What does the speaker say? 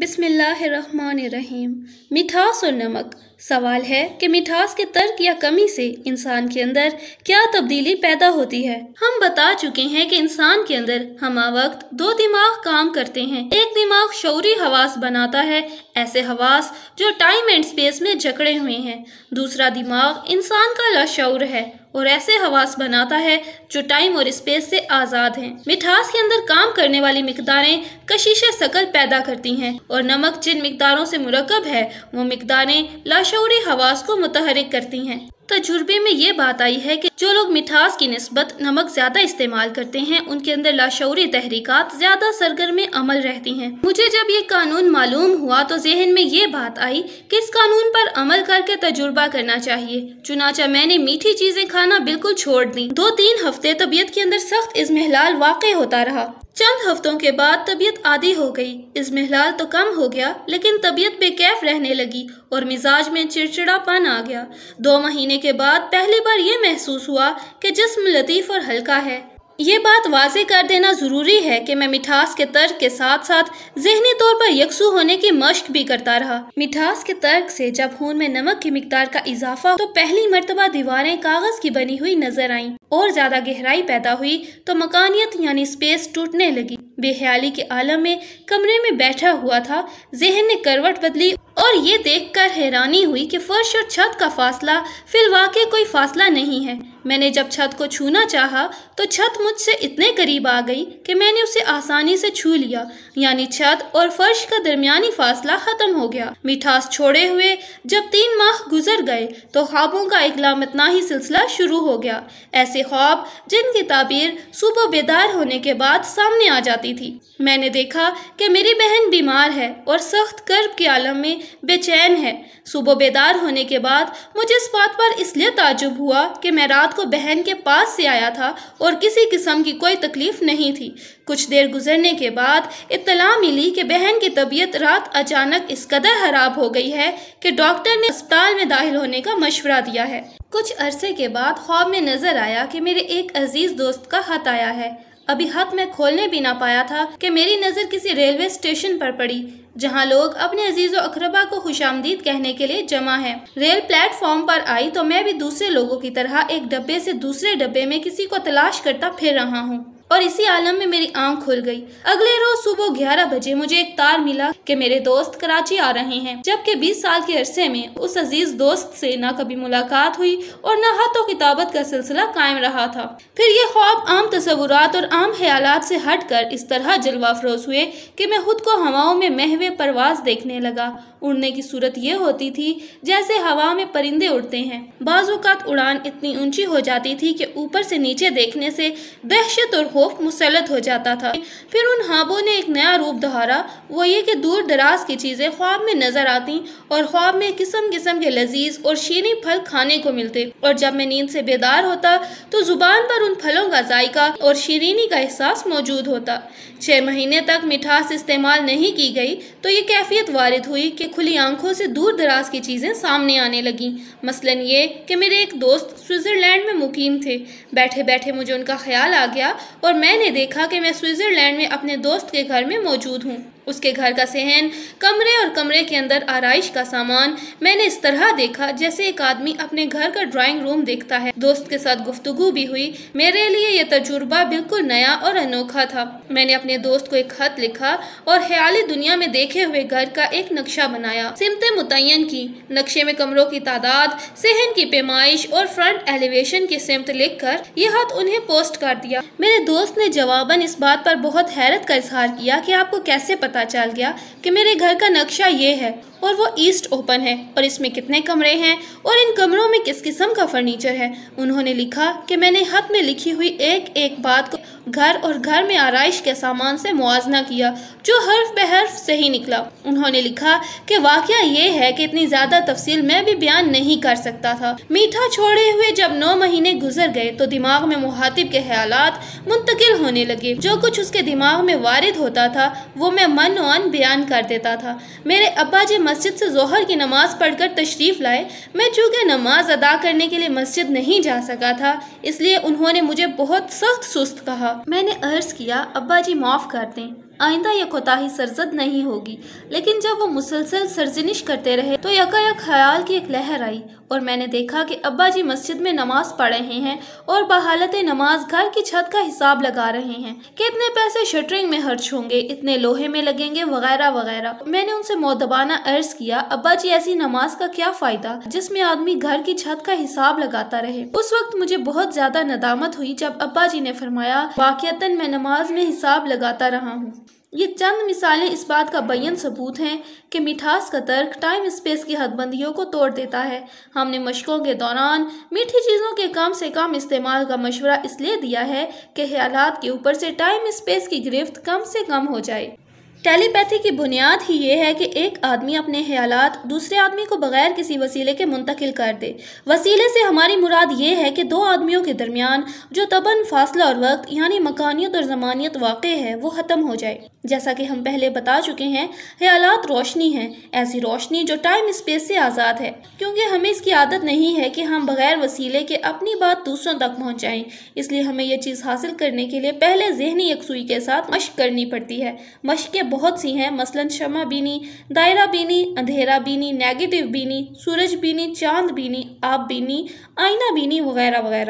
बिसमीम मिठास और नमक सवाल है कि मिठास के तर्क या कमी से इंसान के अंदर क्या तब्दीली पैदा होती है हम बता चुके हैं कि इंसान के अंदर हमा वक्त दो दिमाग काम करते हैं एक दिमाग शौरी हवास बनाता है ऐसे हवास जो टाइम एंड स्पेस में जकड़े हुए हैं दूसरा दिमाग इंसान का लाशौर है और ऐसे हवास बनाता है जो टाइम और स्पेस से आज़ाद हैं मिठास के अंदर काम करने वाली मकदारें कशिश सकल पैदा करती हैं और नमक जिन मकदारों से मुरकब है वो मकदारें लाशौरी हवास को मुतहरक करती हैं तजुर्बे में ये बात आई है कि जो लोग मिठास की नस्बत नमक ज्यादा इस्तेमाल करते हैं उनके अंदर लाशौरी तहरीकत ज्यादा सरगर में अमल रहती हैं। मुझे जब ये कानून मालूम हुआ तो जहन में ये बात आई कि इस कानून पर अमल करके तजुर्बा करना चाहिए चुनाचा मैंने मीठी चीजें खाना बिल्कुल छोड़ दी दो तीन हफ्ते तबीयत के अंदर सख्त इजमहलाल वाक़ होता रहा चंद हफ्तों के बाद तबीयत आधी हो गई इसमें हिलाल तो कम हो गया लेकिन तबीयत बेकैफ रहने लगी और मिजाज में चिड़चिड़ापन आ गया दो महीने के बाद पहली बार ये महसूस हुआ कि जिसम लतीफ़ और हल्का है ये बात वाजे कर देना ज़रूरी है कि मैं मिठास के तर्क के साथ साथ जहनी तौर पर यकसू होने की मश्क भी करता रहा मिठास के तर्क से जब खून में नमक की मकदार का इजाफा तो पहली मरतबा दीवारें कागज़ की बनी हुई नजर आईं और ज़्यादा गहराई पैदा हुई तो मकानियत यानी स्पेस टूटने लगी बेहयाली के आलम में कमरे में बैठा हुआ था जहन ने करवट बदली और ये देखकर हैरानी हुई कि फर्श और छत का फासला फिलवाके कोई फासला नहीं है मैंने जब छत को छूना चाहा तो छत मुझसे इतने करीब आ गई कि मैंने उसे आसानी से छू लिया यानी छत और फर्श का दरमियानी फासला ख़त्म हो गया मिठास छोड़े हुए जब तीन माह गुजर गए तो ख्वाबों का एक लामतना ही सिलसिला शुरू हो गया ऐसे ख्वाब जिनकी ताबीर सुबह बेदार होने के बाद सामने आ जाती थी मैंने देखा कि मेरी बहन बीमार है और सख्त कर्ब के आलम में बेचैन है सुबह बेदार होने के बाद मुझे इस बात पर इसलिए ताजुब हुआ कि मैं रात को बहन के पास से आया था और किसी किस्म की कोई तकलीफ़ नहीं थी कुछ देर गुजरने के बाद इतला मिली कि बहन की तबीयत रात अचानक इस कदर खराब हो गई है कि डॉक्टर ने अस्पताल में दाखिल होने का मशवरा दिया है कुछ अरसे के बाद ख्वाब में नज़र आया कि मेरे एक अजीज़ दोस्त का हत आया है अभी हथ मैं खोलने भी ना पाया था कि मेरी नज़र किसी रेलवे स्टेशन पर पड़ी जहां लोग अपने अजीज व अखरबा को खुश कहने के लिए जमा है रेल प्लेटफॉर्म पर आई तो मैं भी दूसरे लोगों की तरह एक डब्बे से दूसरे डब्बे में किसी को तलाश करता फिर रहा हूँ और इसी आलम में मेरी आंख खुल गई अगले रोज सुबह ग्यारह बजे मुझे एक तार मिला कि मेरे दोस्त कराची आ रहे हैं जबकि 20 साल के अरसे में उस अजीज दोस्त से ना कभी मुलाकात हुई और न हाथों किताबत का सिलसिला कायम रहा था फिर ये ख्वाब आम तस्वुरात और आम ख्याल से हट कर इस तरह जलवा फरोज हुए कि मैं खुद को हवाओं में महवे परवास देखने लगा उड़ने की सूरत ये होती थी जैसे हवा में परिंदे उड़ते हैं बाजूकात उड़ान इतनी ऊंची हो जाती थी कि ऊपर से नीचे देखने से दहशत और खौफ मुसलत हो जाता था फिर उन हाबों ने एक नया रूप दहारा वो ये कि दूर दराज की चीज़ें ख्वाब में नज़र आती और ख्वाब में किस्म किस्म के लजीज और शीनी फल खाने को मिलते और जब मैं नींद से बेदार होता तो ज़ुबान पर उन फलों का जायका और शीरीनी का एहसास मौजूद होता छः महीने तक मिठास इस्तेमाल नहीं की गई तो ये कैफियत वारद हुई कि खुली आंखों से दूर दराज की चीज़ें सामने आने लगी मसलन ये कि मेरे एक दोस्त स्विट्ज़रलैंड में मुकीम थे बैठे बैठे मुझे उनका ख्याल आ गया और मैंने देखा कि मैं स्विट्ज़रलैंड में अपने दोस्त के घर में मौजूद हूँ उसके घर का सहन कमरे और कमरे के अंदर आरइश का सामान मैंने इस तरह देखा जैसे एक आदमी अपने घर का ड्राइंग रूम देखता है दोस्त के साथ गुफ्तगु भी हुई मेरे लिए यह तजुर्बा बिल्कुल नया और अनोखा था मैंने अपने दोस्त को एक खत लिखा और ख्याली दुनिया में देखे हुए घर का एक नक्शा बनाया सिमतें मुतन की नक्शे में कमरों की तादाद सहन की पेमाइश और फ्रंट एलिवेशन की सिमत लिख कर यह हाथ उन्हें पोस्ट कर दिया मेरे दोस्त ने जवाबन इस बात आरोप बहुत हैरत का इजहार किया कि आपको कैसे पता पता चल गया कि मेरे घर का नक्शा ये है और वो ईस्ट ओपन है और इसमें कितने कमरे हैं और इन कमरों में किस किस्म का फर्नीचर है उन्होंने लिखा कि मैंने हत में लिखी हुई एक एक बात को घर और घर में आरइश के सामान से मुआजना किया जो हर्फ बे हर्फ सही निकला उन्होंने लिखा कि वाक्य ये है कि इतनी ज़्यादा तफसील मैं भी बयान नहीं कर सकता था मीठा छोड़े हुए जब नौ महीने गुजर गए तो दिमाग में मुहातिब के ख्याल मुंतकिल होने लगे जो कुछ उसके दिमाग में वारिद होता था वो मैं मन अन बयान कर देता था मेरे अब्बा जी मस्जिद से जहर की नमाज़ पढ़कर तशरीफ़ लाए मैं चूँकि नमाज अदा करने के लिए मस्जिद नहीं जा सका था इसलिए उन्होंने मुझे बहुत सख्त सुस्त कहा मैंने अर्ज़ किया अब्बा जी माफ़ कर दें आइंदा यह कोताही सरजद नहीं होगी लेकिन जब वो मुसलसल सरजनिश करते रहे तो यकायक ख्याल की एक लहर आई और मैंने देखा कि अब्बा जी मस्जिद में नमाज पढ़ रहे हैं और बहालत नमाज घर की छत का हिसाब लगा रहे हैं कि इतने पैसे शटरिंग में खर्च होंगे इतने लोहे में लगेंगे वगैरह वगैरह मैंने उनसे मोदबाना अर्ज किया अब्बा जी ऐसी नमाज का क्या फायदा जिसमे आदमी घर की छत का हिसाब लगाता रहे उस वक्त मुझे बहुत ज्यादा नदामत हुई जब अब्बा जी ने फरमाया वाकता मैं नमाज में हिसाब लगाता रहा हूँ ये चंद मिसालें इस बात का बयन सबूत हैं कि मिठास का तर्क टाइम स्पेस की हदबंदियों को तोड़ देता है हमने मशकों के दौरान मीठी चीज़ों के कम से कम इस्तेमाल का मशवरा इसलिए दिया है कि ख्याल के ऊपर से टाइम स्पेस की गिरफ्त कम से कम हो जाए टेलीपैथी की बुनियाद ही ये है कि एक आदमी अपने ख्याल दूसरे आदमी को बगैर किसी वसीले के मुंतकिल कर दे वसीले से हमारी मुराद ये है कि दो आदमियों के दरमियान जो तबन फासला और वक्त यानी मकानियत और जमानियत वाक़ है वो ख़त्म हो जाए जैसा कि हम पहले बता चुके हैं ख्यालात रोशनी हैं ऐसी रोशनी जो टाइम स्पेस से आज़ाद है क्योंकि हमें इसकी आदत नहीं है कि हम बगैर वसीले के अपनी बात दूसरों तक पहुँचाएँ इसलिए हमें यह चीज़ हासिल करने के लिए पहले जहनी यकसुई के साथ मश्क करनी पड़ती है मश्कें बहुत सी हैं मसलन शमा बीनी दायरा बीनी अंधेरा बीनी नेगेटिव बीनी सूरज बीनी चांद बीनी आप बीनी आईना बीनी वगैरह वगैरह